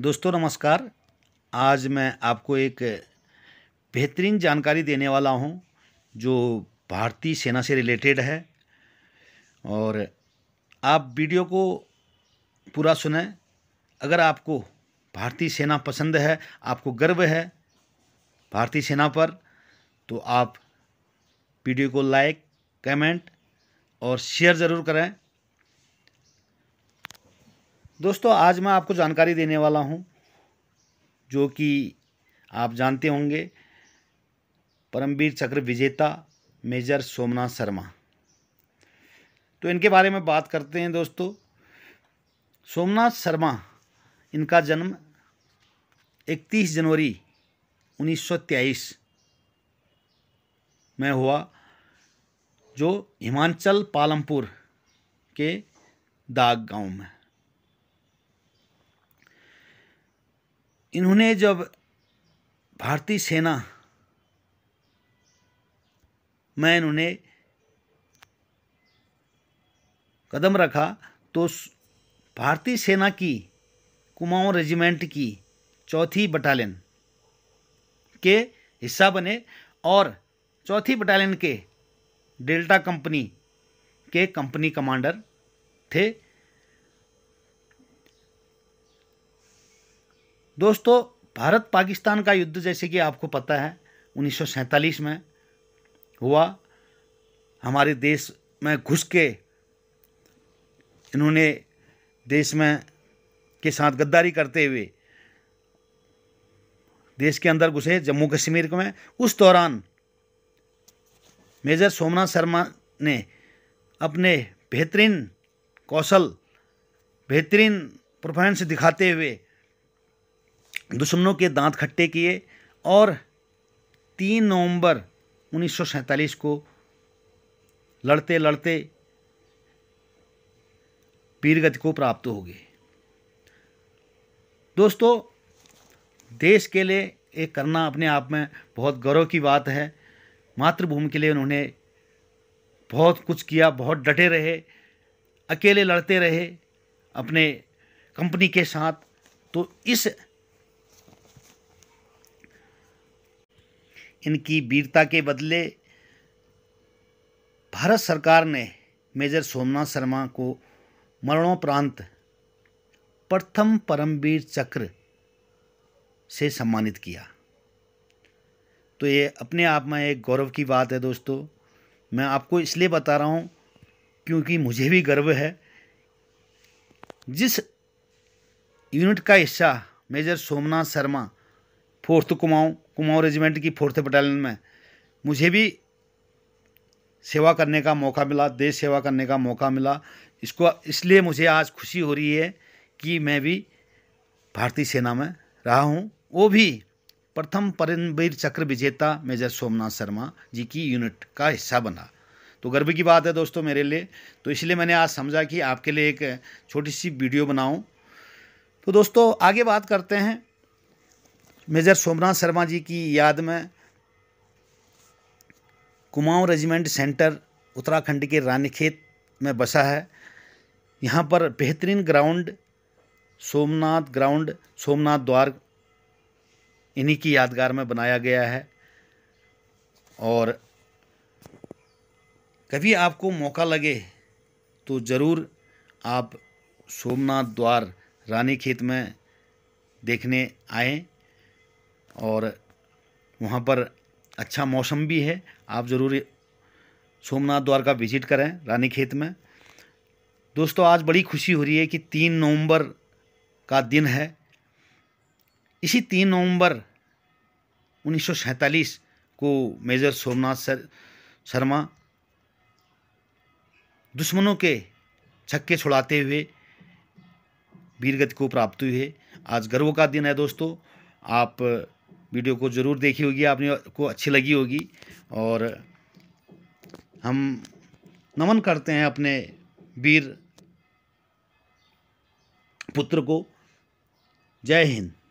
दोस्तों नमस्कार आज मैं आपको एक बेहतरीन जानकारी देने वाला हूं जो भारतीय सेना से रिलेटेड है और आप वीडियो को पूरा सुने अगर आपको भारतीय सेना पसंद है आपको गर्व है भारतीय सेना पर तो आप वीडियो को लाइक कमेंट और शेयर ज़रूर करें दोस्तों आज मैं आपको जानकारी देने वाला हूँ जो कि आप जानते होंगे परमवीर चक्र विजेता मेजर सोमनाथ शर्मा तो इनके बारे में बात करते हैं दोस्तों सोमनाथ शर्मा इनका जन्म 31 जनवरी उन्नीस में हुआ जो हिमाचल पालमपुर के दाग गांव में इन्होंने जब भारतीय सेना में इन्होंने कदम रखा तो भारतीय सेना की कुमाऊं रेजिमेंट की चौथी बटालियन के हिस्सा बने और चौथी बटालियन के डेल्टा कंपनी के कंपनी कमांडर थे दोस्तों भारत पाकिस्तान का युद्ध जैसे कि आपको पता है उन्नीस में हुआ हमारे देश में घुस के इन्होंने देश में के साथ गद्दारी करते हुए देश के अंदर घुसे जम्मू कश्मीर में उस दौरान मेजर सोमनाथ शर्मा ने अपने बेहतरीन कौशल बेहतरीन परफॉर्मेंस दिखाते हुए दुश्मनों के दांत खट्टे किए और तीन नवंबर उन्नीस को लड़ते लड़ते पीरगति को प्राप्त हो गए दोस्तों देश के लिए एक करना अपने आप में बहुत गौरव की बात है मातृभूमि के लिए उन्होंने बहुत कुछ किया बहुत डटे रहे अकेले लड़ते रहे अपने कंपनी के साथ तो इस इनकी वीरता के बदले भारत सरकार ने मेजर सोमनाथ शर्मा को मरणोपरांत प्रथम परमवीर चक्र से सम्मानित किया तो ये अपने आप में एक गौरव की बात है दोस्तों मैं आपको इसलिए बता रहा हूँ क्योंकि मुझे भी गर्व है जिस यूनिट का हिस्सा major Somnath Sharma fourth Kumaon Kumaon regiment की फोर्थ बटालियन में मुझे भी सेवा करने का मौका मिला देश सेवा करने का मौका मिला इसको इसलिए मुझे आज खुशी हो रही है कि मैं भी भारतीय सेना में रहा हूँ वो भी प्रथम परमवीर चक्र विजेता मेजर सोमनाथ शर्मा जी की यूनिट का हिस्सा बना तो गर्व की बात है दोस्तों मेरे लिए तो इसलिए मैंने आज समझा कि आपके लिए एक छोटी सी वीडियो बनाऊं तो दोस्तों आगे बात करते हैं मेजर सोमनाथ शर्मा जी की याद में कुमाऊं रेजिमेंट सेंटर उत्तराखंड के रानीखेत में बसा है यहाँ पर बेहतरीन ग्राउंड सोमनाथ ग्राउंड सोमनाथ द्वार इन्हीं की यादगार में बनाया गया है और कभी आपको मौका लगे तो ज़रूर आप सोमनाथ द्वार रानीखेत में देखने आएँ और वहाँ पर अच्छा मौसम भी है आप ज़रूर सोमनाथ द्वार का विजिट करें रानी खेत में दोस्तों आज बड़ी खुशी हो रही है कि तीन नवंबर का दिन है इसी तीन नवंबर उन्नीस को मेजर सोमनाथ सर शर्मा दुश्मनों के छक्के छुड़ाते हुए वीरगति को प्राप्त हुई है आज गर्व का दिन है दोस्तों आप वीडियो को ज़रूर देखी होगी आपने को अच्छी लगी होगी और हम नमन करते हैं अपने वीर पुत्र को जय हिंद